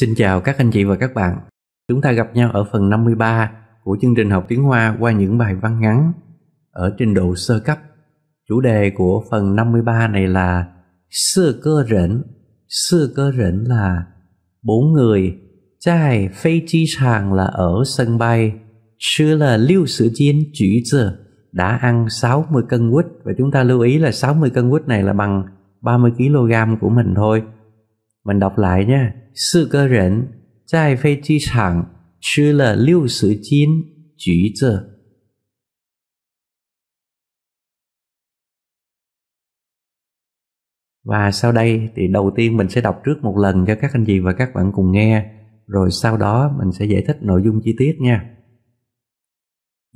Xin chào các anh chị và các bạn. Chúng ta gặp nhau ở phần 53 của chương trình học tiếng Hoa qua những bài văn ngắn ở trình độ sơ cấp. Chủ đề của phần 53 này là Sư cơ rỉnh. Sư cơ rỉnh là bốn người. Chai phi chi sàng là ở sân bay. Sư là lưu sử chiến chỉ giờ đã ăn 60 cân quýt và chúng ta lưu ý là 60 cân quýt này là bằng 30 kg của mình thôi mình đọc lại nha. Sư cơ rỉnh, tại phi chi chẳng, chứ là lưu sử chín, chỉ giờ. Và sau đây thì đầu tiên mình sẽ đọc trước một lần cho các anh chị và các bạn cùng nghe, rồi sau đó mình sẽ giải thích nội dung chi tiết nha.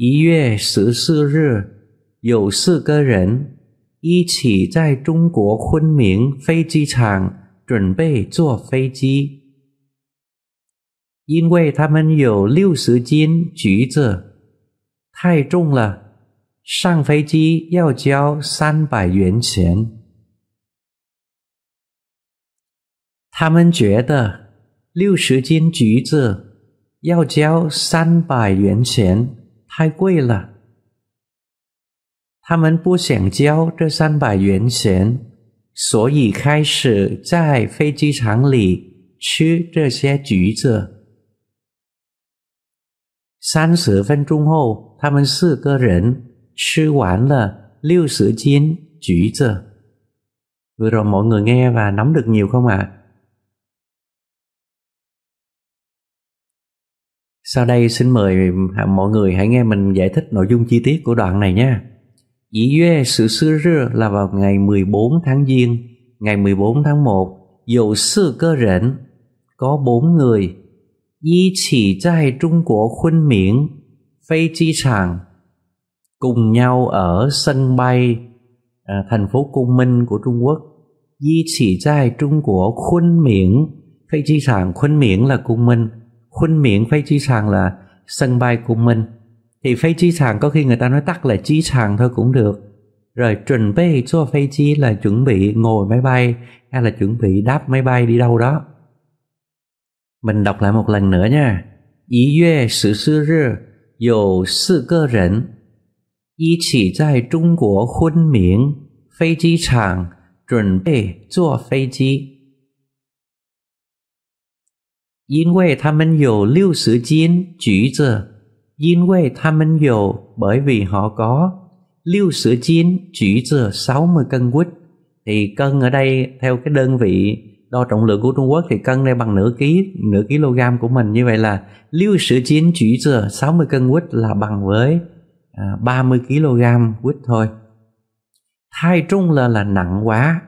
一月十四日，有四个人一起在中国昆明飞机场。准备坐飞机，因为他们有六十斤橘子，太重了，上飞机要交三百元钱。他们觉得六十斤橘子要交三百元钱太贵了，他们不想交这三百元钱。所以开始在飞机场里吃这些橘子。三十分钟后，他们四个人吃完了六十斤橘子。Vừa rồi mọi người nghe và nắm được nhiều không ạ? À? Sau đây xin mời mọi người hãy nghe mình giải thích nội dung chi tiết của đoạn này nhé. Dĩ Duê Sự xưa rưa là vào ngày 14 tháng Giêng, ngày 14 tháng 1, Dậu Sư Cơ Rễn, có bốn người. Di chỉ tại Trung Quốc khuyên miễn, phi chi sàng, cùng nhau ở sân bay à, thành phố Cung Minh của Trung Quốc. Di chỉ tại Trung Quốc khuyên miễn, phi chi sàng, khuyên miễn là Cung Minh, khuyên miễn phi chi sàng là sân bay Cung Minh thì chi có khi người ta nói tắt là chí sàng thôi cũng được rồi chuẩn bị cho phi chi là chuẩn bị ngồi máy bay hay là chuẩn bị đáp máy bay đi đâu đó mình đọc lại một lần nữa nha ý yue sử sư rư dầu sư cơ rỉnh y chỉ tại Trung Quốc Huân Miễn phi chi chẳng chuẩn bị cho phi chi 因为他们有六十斤橘子因为他们有 bởi vì họ có lưu sữa chín chỉ giờ 60 cân quýt thì cân ở đây theo cái đơn vị đo trọng lượng của Trung Quốc thì cân đây bằng nửa ký nửa kg của mình như vậy là lưu sữa chín chỉ giờ 60 cân quýt là bằng với à, 30 kg quýt thôi thai trung là là nặng quá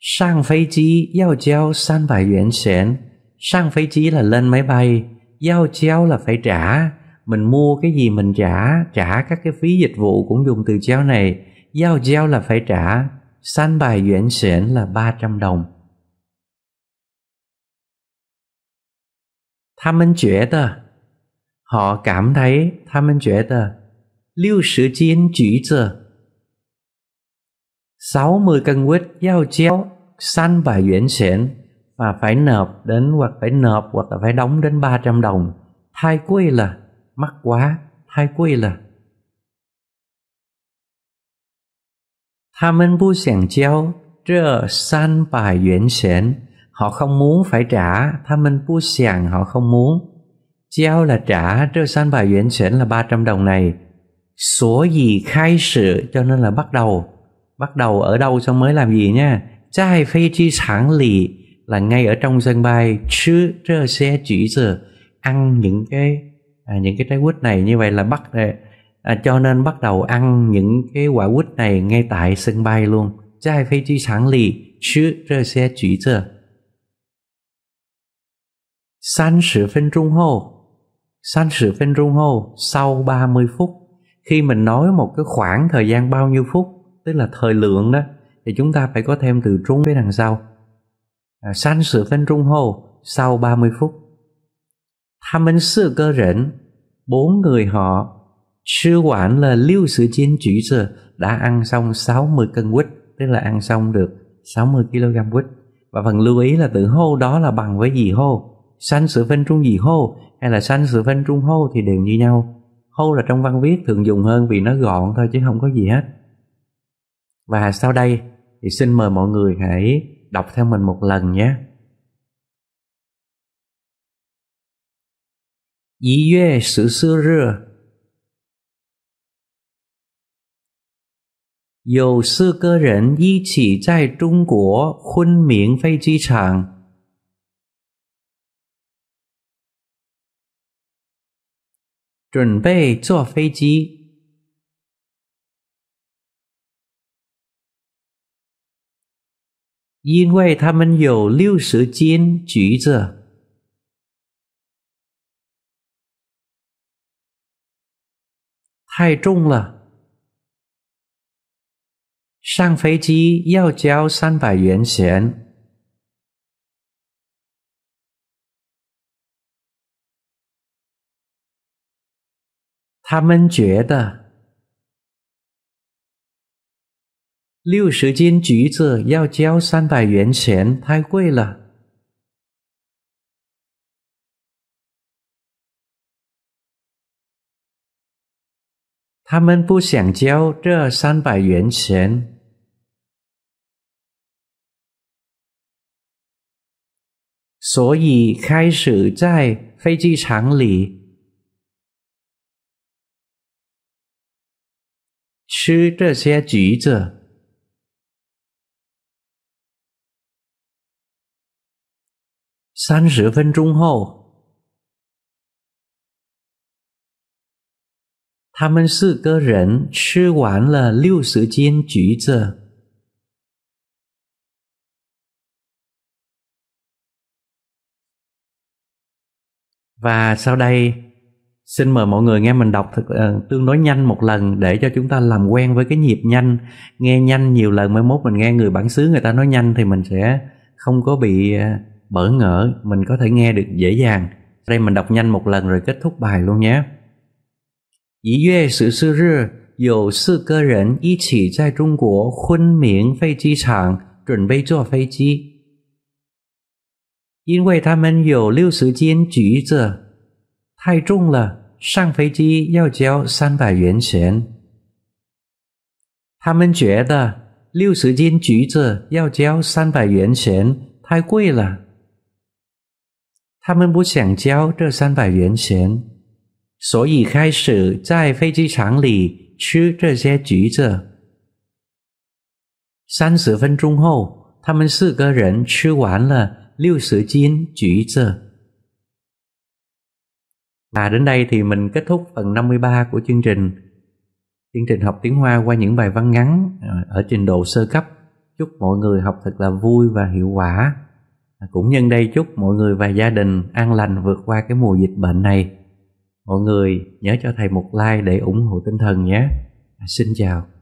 sang phái chí giao treo san bài yuan xén sang phái chí là lên máy bay giao treo là phải trả mình mua cái gì mình trả trả các cái phí dịch vụ cũng dùng từ chéo này giao giao là phải trả san bài duyễn xuyển là 300 đồng tham minh chuyện 他们觉得 họ cảm thấy tham minh chuyện 他们觉得六十斤橘子60 cân quýt giao chéo san bài duyễn xuyển và phải nộp đến hoặc phải nộp hoặc là phải đóng đến 300 đồng thay quy là mắc họ không muốn phải trả họ không muốn. Giao là trả, trơ san bài yuan chuyển là 300 đồng này. Số gì khai sự cho nên là bắt đầu. Bắt đầu ở đâu xong mới làm gì nha. Chai phi chi sản lì là ngay ở trong sân bay. Chứ trơ xe chỉ giờ ăn những cái à, những cái trái quýt này như vậy là bắt à, à, cho nên bắt đầu ăn những cái quả quýt này ngay tại sân bay luôn. Trái phi chi sản lì, chứ rơ xe chỉ chờ. 30 phân trung hô 30 phân trung hô sau 30 phút khi mình nói một cái khoảng thời gian bao nhiêu phút tức là thời lượng đó thì chúng ta phải có thêm từ trung với đằng sau à, san sự phân trung hô sau 30 phút 他们四个人，bốn người họ sư quản là lưu sử chiến chỉ giờ đã ăn xong 60 cân quýt tức là ăn xong được 60 kg quýt và phần lưu ý là từ hô đó là bằng với gì hô sanh sự phân trung gì hô hay là sanh sự phân trung hô thì đều như nhau hô là trong văn viết thường dùng hơn vì nó gọn thôi chứ không có gì hết và sau đây thì xin mời mọi người hãy đọc theo mình một lần nhé 一月十四日，有四个人一起在中国昆明飞机场准备坐飞机，因为他们有六十斤橘子。太重了，上飞机要交三百元钱。他们觉得六十斤橘子要交三百元钱太贵了。他们不想交这三百元钱，所以开始在飞机场里吃这些橘子。三十分钟后。他们四个人吃完了六十斤橘子。Và sau đây, xin mời mọi người nghe mình đọc thực, uh, tương đối nhanh một lần để cho chúng ta làm quen với cái nhịp nhanh. Nghe nhanh nhiều lần mới mốt mình nghe người bản xứ người ta nói nhanh thì mình sẽ không có bị uh, bỡ ngỡ, mình có thể nghe được dễ dàng. Đây mình đọc nhanh một lần rồi kết thúc bài luôn nhé. 一月十四日，有四个人一起在中国昆明飞机场准备坐飞机，因为他们有六十斤橘子，太重了，上飞机要交三百元钱。他们觉得六十斤橘子要交三百元钱太贵了，他们不想交这三百元钱。所以开始在飞机场里吃这些橘子。三十分钟后，他们四个人吃完了六十斤橘子。Và đến đây thì mình kết thúc phần 53 của chương trình. Chương trình học tiếng Hoa qua những bài văn ngắn à, ở trình độ sơ cấp. Chúc mọi người học thật là vui và hiệu quả. À, cũng nhân đây chúc mọi người và gia đình an lành vượt qua cái mùa dịch bệnh này. Mọi người nhớ cho thầy một like để ủng hộ tinh thần nhé. Xin chào.